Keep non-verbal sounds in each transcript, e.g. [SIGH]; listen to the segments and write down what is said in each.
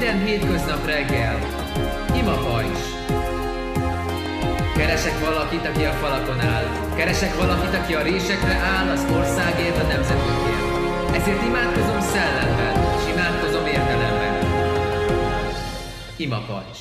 Minden hétköznap reggel. Ima pajzs. Keresek valakit, aki a falakon áll. Keresek valakit, aki a résekre áll az országért, a nemzetükért. Ezért imádkozom szellemben, és imádkozom értelemben. Ima pajzs.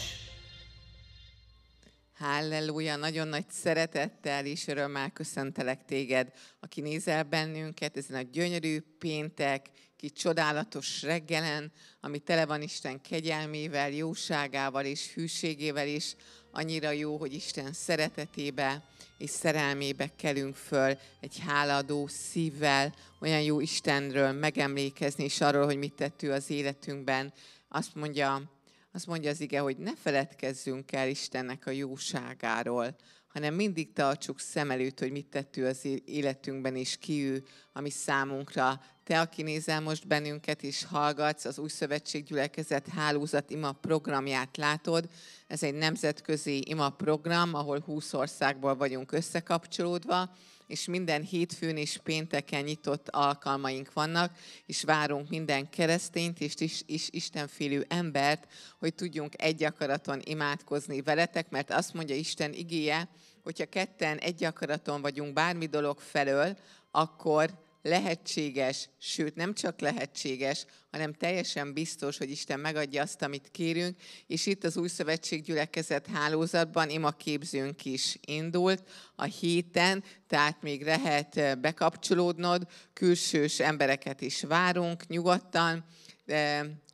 Halleluja, nagyon nagy szeretettel és örömmel köszöntelek téged, aki nézel bennünket ezen a gyönyörű péntek ki csodálatos reggelen, ami tele van Isten kegyelmével, jóságával és hűségével is, annyira jó, hogy Isten szeretetébe és szerelmébe kelünk föl egy háladó szívvel, olyan jó Istenről megemlékezni, és arról, hogy mit tett ő az életünkben. Azt mondja, azt mondja az ige, hogy ne feledkezzünk el Istennek a jóságáról, hanem mindig tartsuk szem előtt, hogy mit ő az életünkben, és ki ő, ami számunkra. Te, aki nézel most bennünket, és hallgatsz az Új Szövetség Gyülekezet Hálózat ima programját látod. Ez egy nemzetközi ima program, ahol 20 országból vagyunk összekapcsolódva, és minden hétfőn és pénteken nyitott alkalmaink vannak, és várunk minden keresztényt és, is, és istenfélű embert, hogy tudjunk egy akaraton imádkozni veletek, mert azt mondja Isten igéje, hogyha ketten egy akaraton vagyunk bármi dolog felől, akkor lehetséges, sőt nem csak lehetséges, hanem teljesen biztos, hogy Isten megadja azt, amit kérünk, és itt az Új Szövetség gyülekezet hálózatban ima képzőnk is indult a héten, tehát még lehet eh, bekapcsolódnod, külsős embereket is várunk nyugodtan,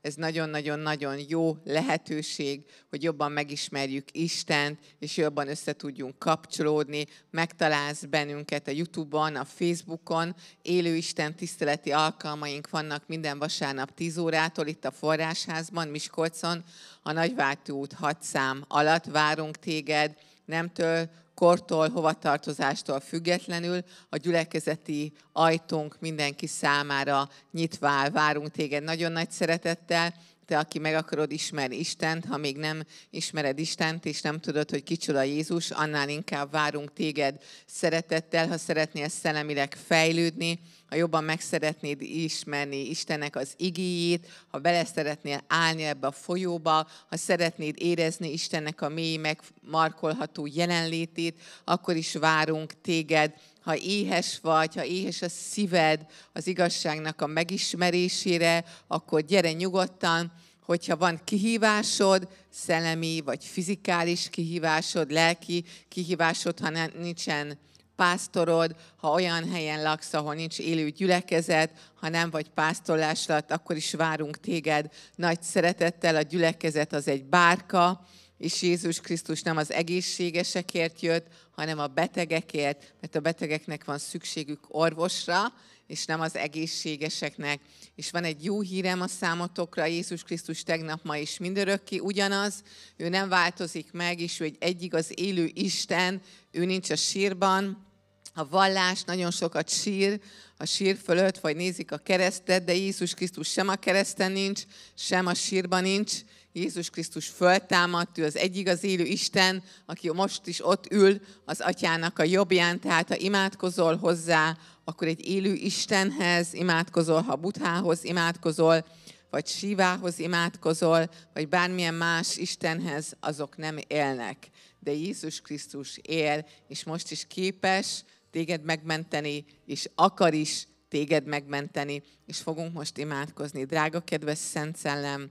ez nagyon-nagyon-nagyon jó lehetőség, hogy jobban megismerjük Istent, és jobban össze tudjunk kapcsolódni. Megtalálsz bennünket a Youtube-on, a Facebookon, élő Isten tiszteleti alkalmaink vannak minden vasárnap 10 órától itt a Forrásházban, Miskolcon, a Nagyvártó út 6 szám alatt várunk téged, nem től kortól, hovatartozástól függetlenül a gyülekezeti ajtónk mindenki számára nyitva áll. Várunk téged nagyon nagy szeretettel, te, aki meg akarod ismerni Istent, ha még nem ismered Istent, és nem tudod, hogy kicsoda Jézus, annál inkább várunk téged szeretettel, ha szeretnél szellemileg fejlődni, ha jobban meg szeretnéd ismerni Istennek az igéjét, ha bele szeretnél állni ebbe a folyóba, ha szeretnéd érezni Istennek a mély megmarkolható jelenlétét, akkor is várunk téged ha éhes vagy, ha éhes a szíved az igazságnak a megismerésére, akkor gyere nyugodtan, hogyha van kihívásod, szellemi vagy fizikális kihívásod, lelki kihívásod, ha nincsen pásztorod, ha olyan helyen laksz, ahol nincs élő gyülekezet, ha nem vagy pásztorlás alatt, akkor is várunk téged nagy szeretettel. A gyülekezet az egy bárka, és Jézus Krisztus nem az egészségesekért jött, hanem a betegekért, mert a betegeknek van szükségük orvosra, és nem az egészségeseknek. És van egy jó hírem a számotokra, Jézus Krisztus tegnap, ma is mindörökké ugyanaz, ő nem változik meg, és ő egy egyig az élő Isten, ő nincs a sírban, a vallás nagyon sokat sír, a sír fölött, vagy nézik a keresztet, de Jézus Krisztus sem a kereszten nincs, sem a sírban nincs, Jézus Krisztus föltámadt, ő az egyik az élő Isten, aki most is ott ül az atyának a jobbján, tehát ha imádkozol hozzá, akkor egy élő Istenhez imádkozol, ha Buthához imádkozol, vagy Sívához imádkozol, vagy bármilyen más Istenhez, azok nem élnek. De Jézus Krisztus él, és most is képes téged megmenteni, és akar is téged megmenteni, és fogunk most imádkozni. Drága kedves Szent Szellem,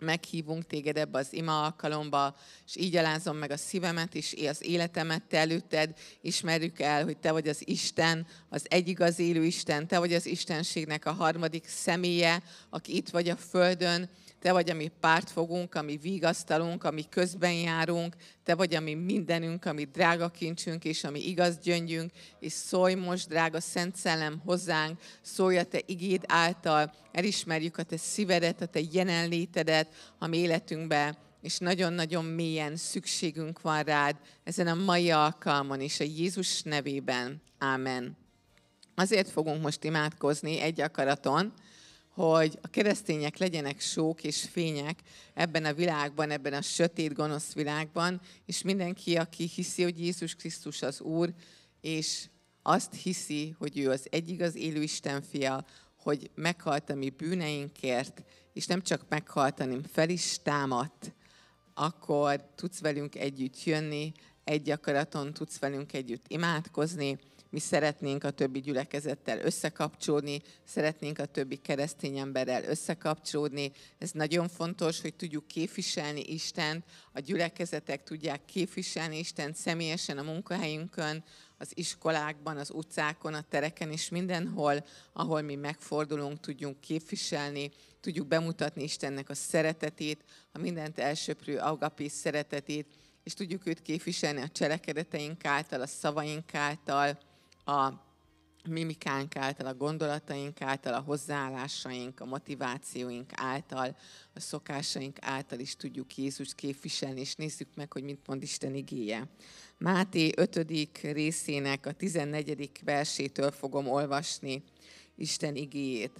meghívunk téged ebbe az ima alkalomba, és így alázom meg a szívemet és az életemet te előtted, ismerjük el, hogy te vagy az Isten, az egyigaz élő Isten, te vagy az Istenségnek a harmadik személye, aki itt vagy a földön, te vagy, ami pártfogunk, ami vigasztalunk, ami közben járunk, Te vagy, ami mindenünk, ami drága kincsünk és ami igaz gyöngyünk, és szólj most, drága Szent Szellem, hozzánk, szólj a Te igéd által, elismerjük a Te szívedet, a Te jelenlétedet a mi életünkbe, és nagyon-nagyon mélyen szükségünk van rád ezen a mai alkalmon és a Jézus nevében. Ámen. Azért fogunk most imádkozni egy akaraton, hogy a keresztények legyenek sók és fények ebben a világban, ebben a sötét, gonosz világban, és mindenki, aki hiszi, hogy Jézus Krisztus az Úr, és azt hiszi, hogy ő az egyigaz az élő Isten fia, hogy meghalt a mi bűneinkért, és nem csak meghalt, hanem fel is támadt, akkor tudsz velünk együtt jönni egy gyakorlaton tudsz velünk együtt imádkozni, mi szeretnénk a többi gyülekezettel összekapcsolni, szeretnénk a többi keresztény emberrel összekapcsolni. Ez nagyon fontos, hogy tudjuk képviselni Istent, a gyülekezetek tudják képviselni Istent személyesen a munkahelyünkön, az iskolákban, az utcákon, a tereken és mindenhol, ahol mi megfordulunk, tudjunk képviselni, tudjuk bemutatni Istennek a szeretetét, a mindent elsöprő agapi szeretetét, és tudjuk őt képviselni a cselekedeteink által, a szavaink által, a mimikánk által, a gondolataink által, a hozzáállásaink, a motivációink által, a szokásaink által is tudjuk Jézust képviselni, és nézzük meg, hogy mit mond Isten igéje. Máté 5. részének a 14. versétől fogom olvasni Isten igéjét.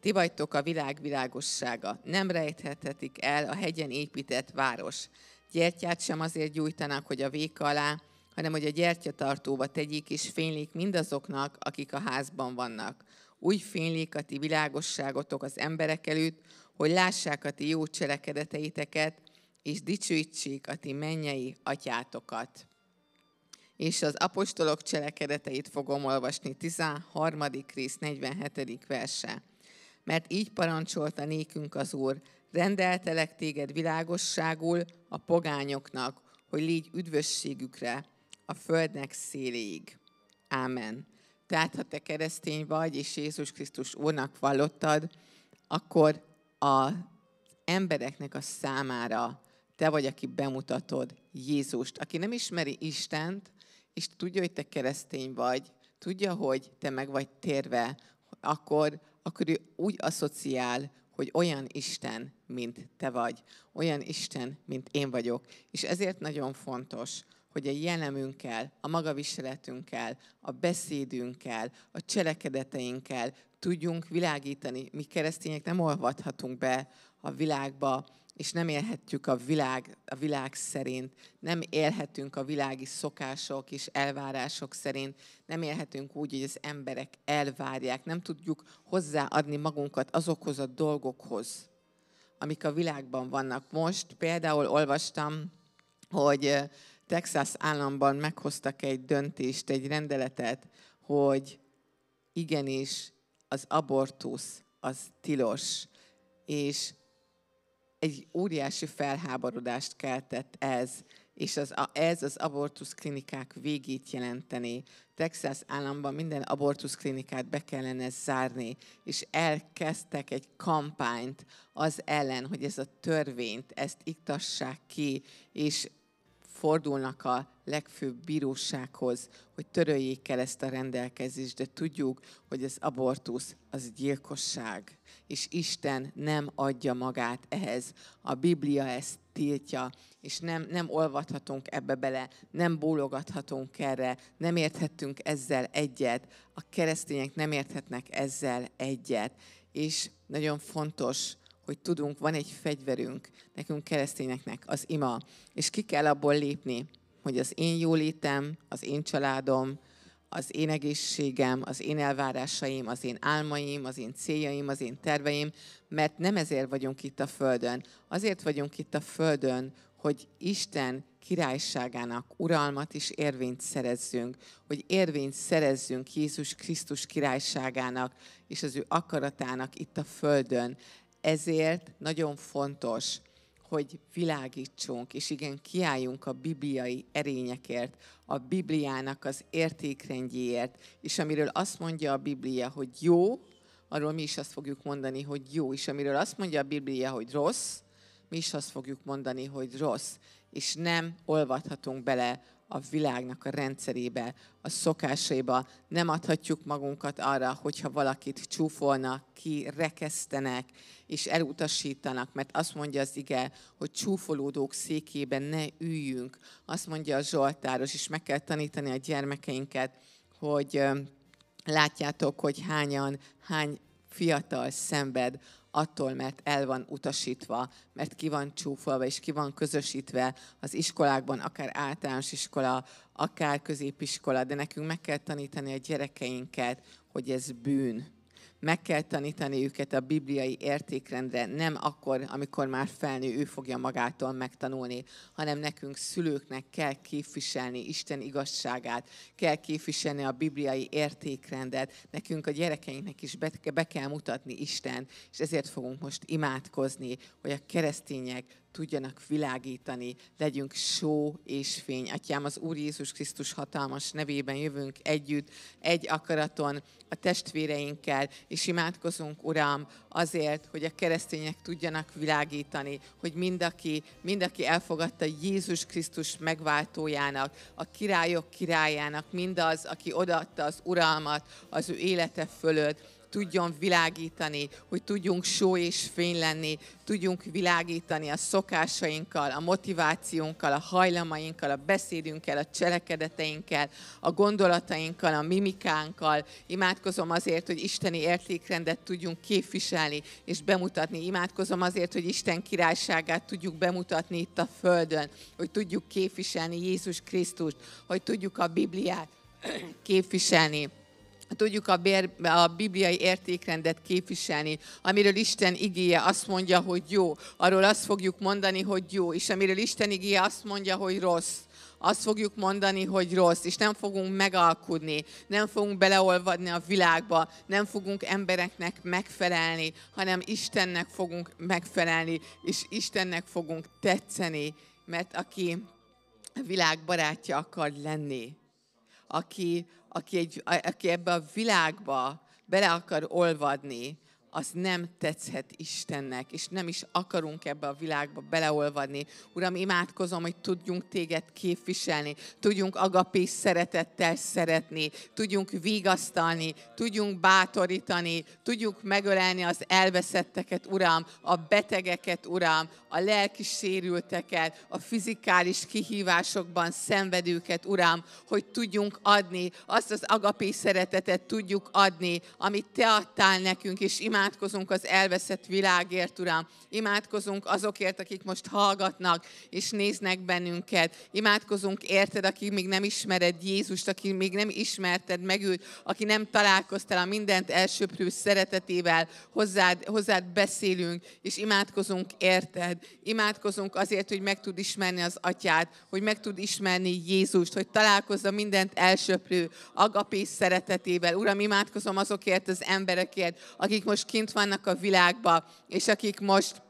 Ti vagytok a világ világossága, nem rejthetetik el a hegyen épített város. Gyertyát sem azért gyújtanak, hogy a vék alá, hanem hogy a gyertyatartóba tegyék, és fénylik mindazoknak, akik a házban vannak. Úgy fénylik a ti világosságotok az emberek előtt, hogy lássák a ti jó cselekedeteiteket, és dicsőítsék a ti mennyei atyátokat. És az apostolok cselekedeteit fogom olvasni, 13. rész 47. verse. Mert így parancsolta nékünk az Úr, rendeltelek téged világosságul a pogányoknak, hogy légy üdvösségükre a földnek széléig. Ámen. Tehát, ha te keresztény vagy, és Jézus Krisztus Úrnak vallottad, akkor a embereknek a számára te vagy, aki bemutatod Jézust. Aki nem ismeri Istent, és tudja, hogy te keresztény vagy, tudja, hogy te meg vagy térve, akkor, akkor ő úgy asszociál hogy olyan Isten, mint te vagy, olyan Isten, mint én vagyok. És ezért nagyon fontos, hogy a jelenünkkel, a magaviseletünkkel, a beszédünkkel, a cselekedeteinkkel tudjunk világítani. Mi keresztények nem olvadhatunk be a világba, és nem élhetjük a világ, a világ szerint, nem élhetünk a világi szokások és elvárások szerint, nem élhetünk úgy, hogy az emberek elvárják, nem tudjuk hozzáadni magunkat azokhoz a dolgokhoz, amik a világban vannak. Most például olvastam, hogy Texas államban meghoztak egy döntést, egy rendeletet, hogy igenis az abortusz az tilos, és egy óriási felháborodást keltett ez, és az, a, ez az abortuszklinikák végét jelenteni. Texas államban minden abortuszklinikát be kellene zárni, és elkezdtek egy kampányt az ellen, hogy ez a törvényt, ezt iktassák ki, és fordulnak a legfőbb bírósághoz, hogy töröljék el ezt a rendelkezést, de tudjuk, hogy az abortusz az gyilkosság, és Isten nem adja magát ehhez. A Biblia ezt tiltja, és nem, nem olvadhatunk ebbe bele, nem bólogathatunk erre, nem érthetünk ezzel egyet, a keresztények nem érthetnek ezzel egyet. És nagyon fontos, hogy tudunk, van egy fegyverünk nekünk keresztényeknek, az ima, és ki kell abból lépni, hogy az én jólétem, az én családom, az én egészségem, az én elvárásaim, az én álmaim, az én céljaim, az én terveim, mert nem ezért vagyunk itt a Földön. Azért vagyunk itt a Földön, hogy Isten királyságának uralmat és érvényt szerezzünk, hogy érvényt szerezzünk Jézus Krisztus királyságának és az ő akaratának itt a Földön. Ezért nagyon fontos, hogy világítsunk, és igen, kiálljunk a bibliai erényekért, a Bibliának az értékrendjéért, és amiről azt mondja a Biblia, hogy jó, arról mi is azt fogjuk mondani, hogy jó, és amiről azt mondja a Biblia, hogy rossz, mi is azt fogjuk mondani, hogy rossz, és nem olvadhatunk bele a világnak a rendszerébe, a szokásaiba. Nem adhatjuk magunkat arra, hogyha valakit csúfolnak, kirekesztenek és elutasítanak, mert azt mondja az ige, hogy csúfolódók székében ne üljünk. Azt mondja a Zsoltáros, és meg kell tanítani a gyermekeinket, hogy látjátok, hogy hányan, hány fiatal szenved attól, mert el van utasítva, mert ki van csúfolva és ki van közösítve az iskolákban, akár általános iskola, akár középiskola, de nekünk meg kell tanítani a gyerekeinket, hogy ez bűn meg kell tanítani őket a bibliai értékrendre, nem akkor, amikor már felnő, ő fogja magától megtanulni, hanem nekünk szülőknek kell képviselni Isten igazságát, kell képviselni a bibliai értékrendet, nekünk a gyerekeinknek is be, be kell mutatni Isten, és ezért fogunk most imádkozni, hogy a keresztények tudjanak világítani, legyünk só és fény. Atyám, az Úr Jézus Krisztus hatalmas nevében jövünk együtt, egy akaraton a testvéreinkkel, és imádkozunk, Uram, azért, hogy a keresztények tudjanak világítani, hogy mindaki, mindaki elfogadta Jézus Krisztus megváltójának, a királyok királyának, mindaz, aki odaadta az uralmat az ő élete fölött, tudjon világítani, hogy tudjunk só és fény lenni, tudjunk világítani a szokásainkkal, a motivációnkkal, a hajlamainkkal, a beszédünkkel, a cselekedeteinkkel, a gondolatainkkal, a mimikánkkal. Imádkozom azért, hogy isteni értékrendet tudjunk képviselni és bemutatni. Imádkozom azért, hogy Isten királyságát tudjuk bemutatni itt a Földön, hogy tudjuk képviselni Jézus Krisztust, hogy tudjuk a Bibliát [CLEARS THROAT] képviselni tudjuk a, bér, a bibliai értékrendet képviselni, amiről Isten igéje azt mondja, hogy jó, arról azt fogjuk mondani, hogy jó, és amiről Isten igéje azt mondja, hogy rossz, azt fogjuk mondani, hogy rossz, és nem fogunk megalkudni, nem fogunk beleolvadni a világba, nem fogunk embereknek megfelelni, hanem Istennek fogunk megfelelni, és Istennek fogunk tetszeni, mert aki világ akar lenni, aki, aki, egy, aki ebbe a világba bele akar olvadni, az nem tetszhet Istennek, és nem is akarunk ebbe a világba beleolvadni. Uram, imádkozom, hogy tudjunk téged képviselni, tudjunk agapés szeretettel szeretni, tudjunk vigasztalni, tudjunk bátorítani, tudjunk megölelni az elveszetteket, Uram, a betegeket, Uram, a lelki sérülteket, a fizikális kihívásokban szenvedőket, Uram, hogy tudjunk adni, azt az agapés szeretetet tudjuk adni, amit Te adtál nekünk, és imádkozom, imádkozunk az elveszett világért, Uram. Imádkozunk azokért, akik most hallgatnak és néznek bennünket. Imádkozunk érted, aki még nem ismered Jézust, aki még nem ismerted meg őt, aki nem találkoztál a mindent elsőprő szeretetével, hozzád, hozzád beszélünk, és imádkozunk érted. Imádkozunk azért, hogy meg tud ismerni az atyát, hogy meg tud ismerni Jézust, hogy találkozza mindent elsőprő agapé szeretetével. Uram, imádkozom azokért az emberekért, akik most kint vannak a világba, és akik most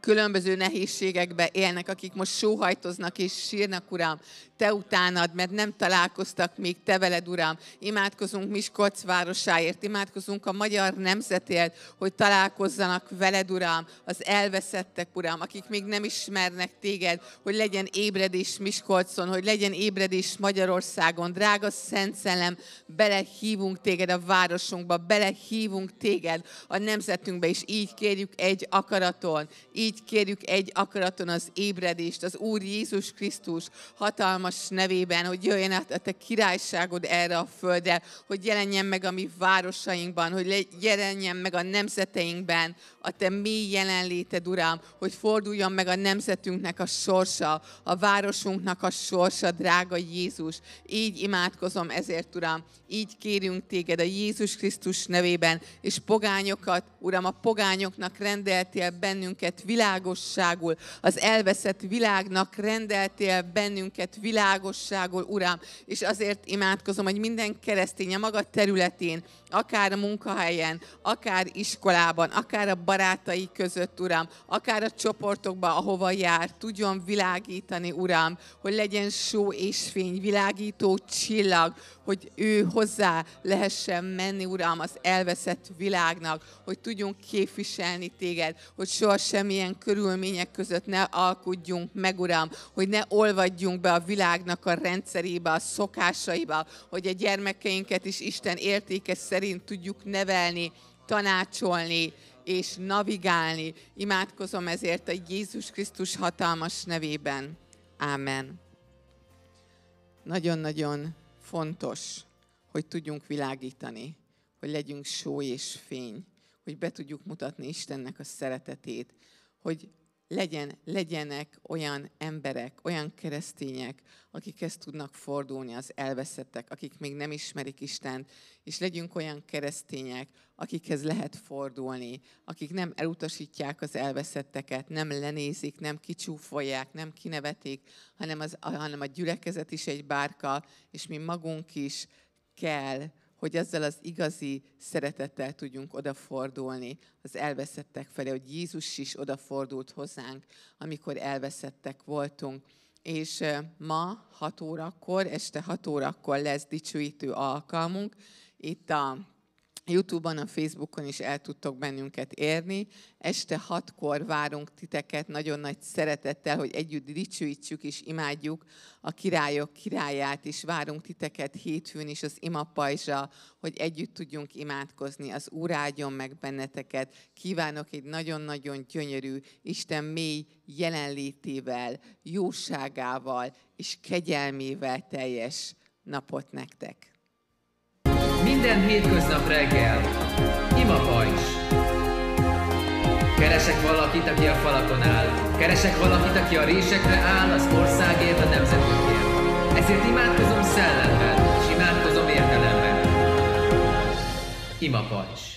különböző nehézségekbe élnek, akik most sóhajtoznak és sírnak, Uram te utánad, mert nem találkoztak még te veled, Uram. Imádkozunk Miskolc városáért, imádkozunk a magyar nemzetért, hogy találkozzanak veled, Uram, az elveszettek, Uram, akik még nem ismernek téged, hogy legyen ébredés Miskolcon, hogy legyen ébredés Magyarországon. Drága Szent Szellem, belehívunk téged a városunkba, belehívunk téged a nemzetünkbe, és így kérjük egy akaraton, így kérjük egy akaraton az ébredést, az Úr Jézus Krisztus hatalmas hatalmas nevében, hogy jöjjön át a te királyságod erre a földre, hogy jelenjen meg a mi városainkban, hogy jelenjen meg a nemzeteinkben a te mély jelenléted, Uram, hogy forduljon meg a nemzetünknek a sorsa, a városunknak a sorsa, drága Jézus. Így imádkozom ezért, Uram, így kérünk téged a Jézus Krisztus nevében, és pogányokat, Uram, a pogányoknak rendeltél bennünket világosságul, az elveszett világnak rendeltél bennünket világosságul, világosságul, Uram. És azért imádkozom, hogy minden keresztény a maga területén, akár a munkahelyen, akár iskolában, akár a barátai között, Uram, akár a csoportokban, ahova jár, tudjon világítani, Uram, hogy legyen só és fény, világító csillag, hogy ő hozzá lehessen menni, Uram, az elveszett világnak, hogy tudjunk képviselni téged, hogy soha semmilyen körülmények között ne alkudjunk meg, Uram, hogy ne olvadjunk be a világnak a rendszerébe, a szokásaiba, hogy a gyermekeinket is Isten értéke szerint tudjuk nevelni, tanácsolni, és navigálni. Imádkozom ezért a Jézus Krisztus hatalmas nevében. Ámen. Nagyon-nagyon fontos, hogy tudjunk világítani, hogy legyünk só és fény, hogy be tudjuk mutatni Istennek a szeretetét, hogy legyen, legyenek olyan emberek, olyan keresztények, akik ezt tudnak fordulni az elveszettek, akik még nem ismerik Istent, és legyünk olyan keresztények, akikhez lehet fordulni, akik nem elutasítják az elveszetteket, nem lenézik, nem kicsúfolják, nem kinevetik, hanem, az, hanem a gyülekezet is egy bárka, és mi magunk is kell, hogy ezzel az igazi szeretettel tudjunk odafordulni az elveszettek felé, hogy Jézus is odafordult hozzánk, amikor elveszettek voltunk. És ma 6 órakor, este 6 órakor lesz dicsőítő alkalmunk itt a Youtube-on, a Facebookon is el tudtok bennünket érni. Este hatkor várunk titeket nagyon nagy szeretettel, hogy együtt dicsőítsük és imádjuk a királyok királyát is. Várunk titeket hétfőn is az imapajzsa, hogy együtt tudjunk imádkozni. Az Úr áldjon meg benneteket. Kívánok egy nagyon-nagyon gyönyörű, Isten mély jelenlétével, jóságával és kegyelmével teljes napot nektek. Minden hétköznap reggel. Ima pajzs. Keresek valakit, aki a falakon áll. Keresek valakit, aki a résekre áll az országért, a nemzetünkért. Ezért imádkozom szellemben, és imádkozom értelemben. Ima pajzs.